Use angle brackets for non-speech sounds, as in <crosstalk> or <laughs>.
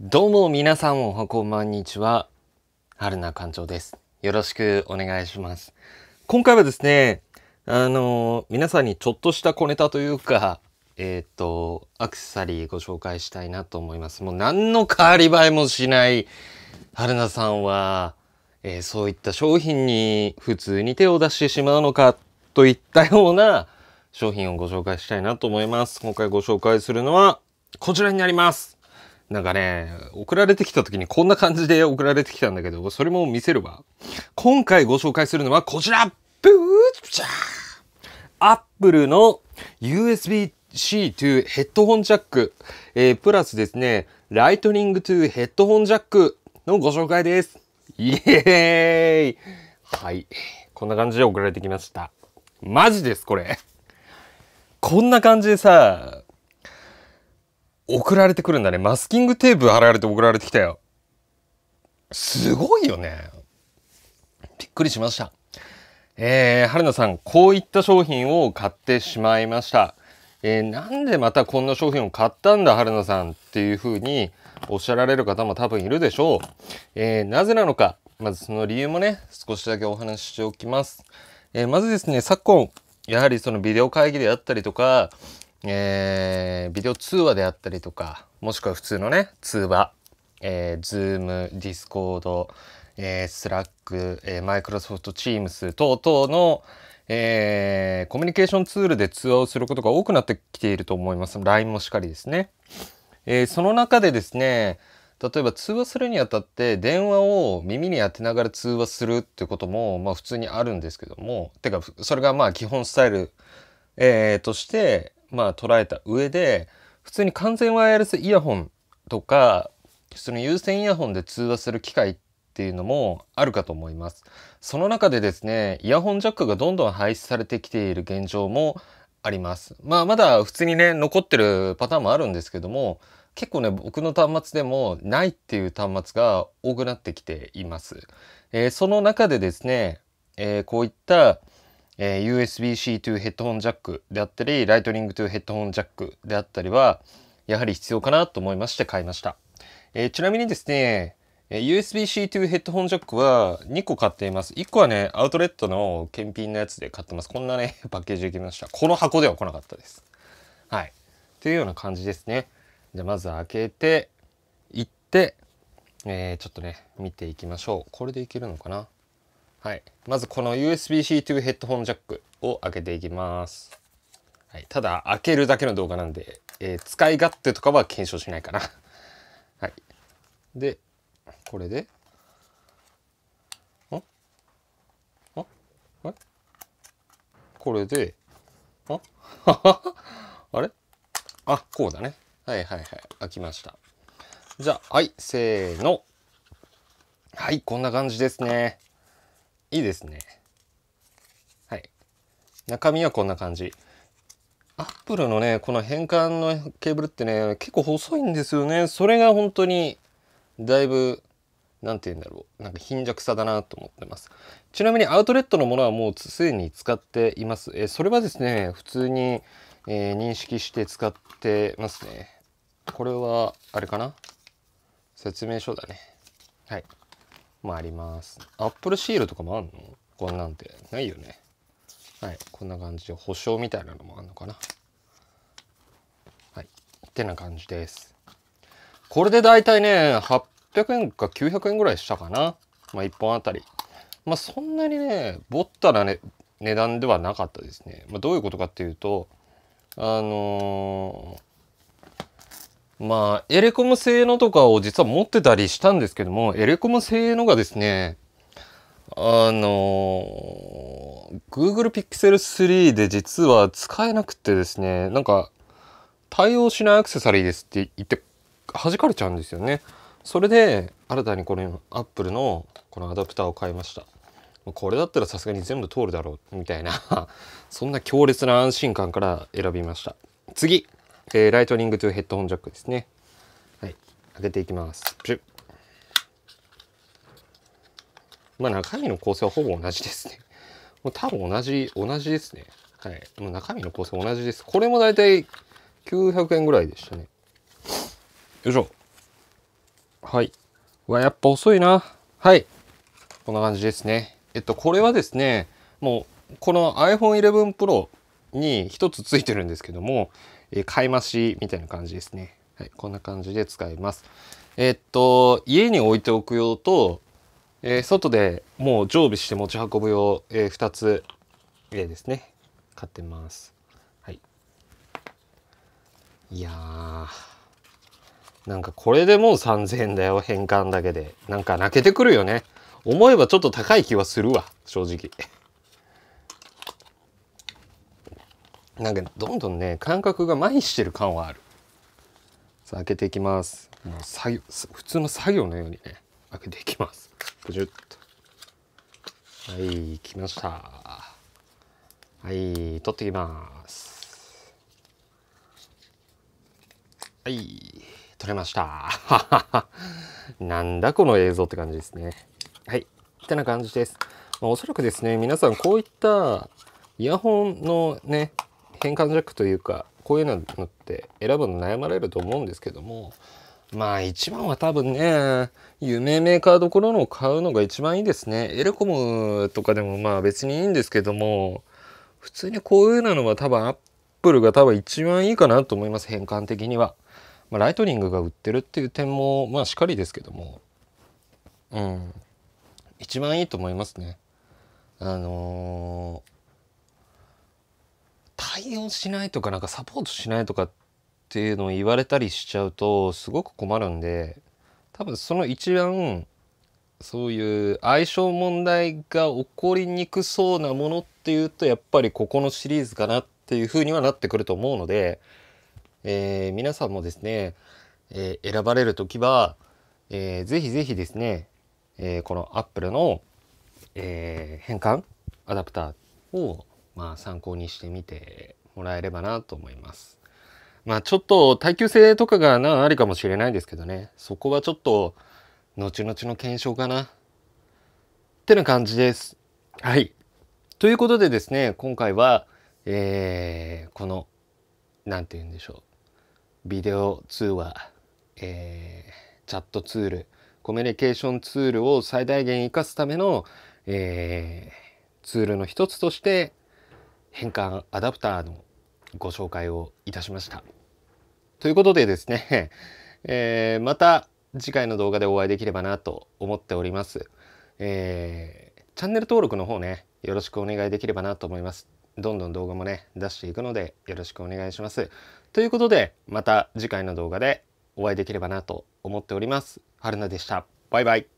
どうも皆さんおはこんばんにちは。春な館長です。よろしくお願いします。今回はですね、あのー、皆さんにちょっとした小ネタというか、えっ、ー、と、アクセサリーご紹介したいなと思います。もう何の変わり映えもしない春なさんは、えー、そういった商品に普通に手を出してしまうのかといったような商品をご紹介したいなと思います。今回ご紹介するのはこちらになります。なんかね、送られてきた時にこんな感じで送られてきたんだけど、それも見せるわ。今回ご紹介するのはこちらブーチャーアップルの USB-C to ヘッドホンジャック、えー、プラスですね、ライトニング to ヘッドホンジャックのご紹介です。イエーイはい。こんな感じで送られてきました。マジです、これ。こんな感じでさ、送られてくるんだね。マスキングテープ貼られて送られてきたよ。すごいよね。びっくりしました。えー、春菜さん、こういった商品を買ってしまいました。えー、なんでまたこんな商品を買ったんだ、春菜さんっていうふうにおっしゃられる方も多分いるでしょう。えー、なぜなのか、まずその理由もね、少しだけお話ししておきます。えー、まずですね、昨今、やはりそのビデオ会議であったりとか、えー、ビデオ通話であったりとか、もしくは普通のね、通話、えー、ズーム、ディスコード、えー、スラック、えー、Microsoft t 等々の、えー、コミュニケーションツールで通話をすることが多くなってきていると思います。LINE もしかりですね。えー、その中でですね、例えば通話するにあたって電話を耳に当てながら通話するってことも、まあ普通にあるんですけども、てか、それがまあ基本スタイル、えー、として、まあ捉えた上で普通に完全ワイヤレスイヤホンとかその有線イヤホンで通話する機会っていうのもあるかと思いますその中でですねイヤホンジャックがどんどん廃止されてきている現状もありますまあまだ普通にね残ってるパターンもあるんですけども結構ね僕の端末でもないっていう端末が多くなってきています、えー、その中でですね、えー、こういったえー、USB-C to ヘッドホンジャックであったり、ライトニングといヘッドホンジャックであったりは、やはり必要かなと思いまして買いました。えー、ちなみにですね、え USB-C to ヘッドホンジャックは2個買っています。1個はね、アウトレットの検品のやつで買ってます。こんなね、<laughs> パッケージできました。この箱では来なかったです。はい。というような感じですね。じゃあまず開けて、行って、えー、ちょっとね、見ていきましょう。これでいけるのかなはい、まずこの USB-C 2ヘッドホンジャックを開けていきます、はい、ただ開けるだけの動画なんで、えー、使い勝手とかは検証しないかな <laughs> はいでこれであこれであ <laughs> あれあこうだねはいはいはい開きましたじゃあはいせーのはいこんな感じですねいいですね。はい。中身はこんな感じ。アップルのね、この変換のケーブルってね、結構細いんですよね。それが本当に、だいぶ、何て言うんだろう。なんか貧弱さだなと思ってます。ちなみにアウトレットのものはもうすでに使っています。えそれはですね、普通に、えー、認識して使ってますね。これは、あれかな説明書だね。はい。もあります。アップルシールとかもあんのこんなんてないよね。はい、こんな感じで保証みたいなのもあんのかな。はい、ってな感じです。これで大体ね、800円か900円ぐらいしたかな。まあ1本あたり。まあそんなにね、ぼったらね、値段ではなかったですね。まあ、どういうことかっていうと、あのーまあ、エレコム製のとかを実は持ってたりしたんですけども、エレコム製のがですね、あのー、Google Pixel 3で実は使えなくてですね、なんか、対応しないアクセサリーですって言って、弾かれちゃうんですよね。それで、新たにこの Apple のこのアダプターを買いました。これだったらさすがに全部通るだろう、みたいな <laughs> そんな強烈な安心感から選びました。次えー、ライトニングトゥーヘッドホンジャックですね。はい。開けていきます。ピュッ。まあ中身の構成はほぼ同じですね。もう多分同じ、同じですね。はい。もう中身の構成同じです。これも大体900円ぐらいでしたね。よいしょ。はい。うわ、やっぱ遅いな。はい。こんな感じですね。えっと、これはですね、もう、この iPhone 11 Pro に一つついてるんですけども、え買い増しみたいな感じですね。はい、こんな感じで使います。えー、っと、家に置いておく用と、えー、外でもう常備して持ち運ぶ用、えー、2つ、えー、ですね、買ってます。はい。いやー、なんかこれでもう3000円だよ、変換だけで。なんか泣けてくるよね。思えばちょっと高い気はするわ、正直。なんかどんどんね感覚が麻痺してる感はあるさあ開けていきますもう作業普通の作業のようにね開けていきますポジュッとはい来ましたはい取っていきますはい取れました <laughs> なんだこの映像って感じですねはいってな感じです、まあ、おそらくですね皆さんこういったイヤホンのね変換弱というかこういうのって選ぶの悩まれると思うんですけどもまあ一番は多分ね有名メーカーどころのを買うのが一番いいですねエレコムとかでもまあ別にいいんですけども普通にこういうのは多分アップルが多分一番いいかなと思います変換的には、まあ、ライトニングが売ってるっていう点もまあしかりですけどもうん一番いいと思いますねあのー対応しないとかなんかサポートしないとかっていうのを言われたりしちゃうとすごく困るんで多分その一番そういう相性問題が起こりにくそうなものっていうとやっぱりここのシリーズかなっていうふうにはなってくると思うので、えー、皆さんもですね、えー、選ばれる時は、えー、ぜひぜひですね、えー、この Apple の、え変換アダプターをまあ、参考にしてみてもらえればなと思います。まあ、ちょっと耐久性とかがなありかもしれないですけどね、そこはちょっと、後々の検証かな。ってな感じです。はい。ということでですね、今回は、えー、この、何て言うんでしょう。ビデオ通話、えー、チャットツール、コミュニケーションツールを最大限活かすための、えー、ツールの一つとして変換アダプターのご紹介をいたしました。ということでですね、<laughs> えー、また次回の動画でお会いできればなと思っております。えー、チャンネル登録の方ね、よろしくお願いできればなと思います。どんどん動画もね、出していくのでよろしくお願いします。ということで、また次回の動画でお会いできればなと思っております。春菜でした。バイバイ。